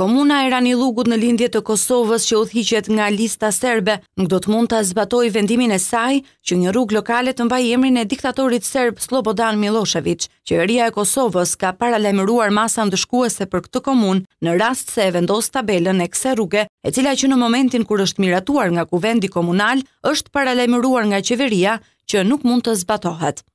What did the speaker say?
Komuna e Rani Lugut në lindje të Kosovës që uthiqet nga lista serbe, nuk do të mund të azbatoj vendimin e saj që një rrug lokale të mbaj emrin e diktatorit serb Slobodan Milošević, që e e Kosovës ka paralemruar masa ndëshkuese për këtë komun në rast se e vendos tabelën e kse rrugë, e cila që në momentin kur është miratuar nga kuvendi komunal, është paralemruar nga qeveria që nuk mund të zbatohet.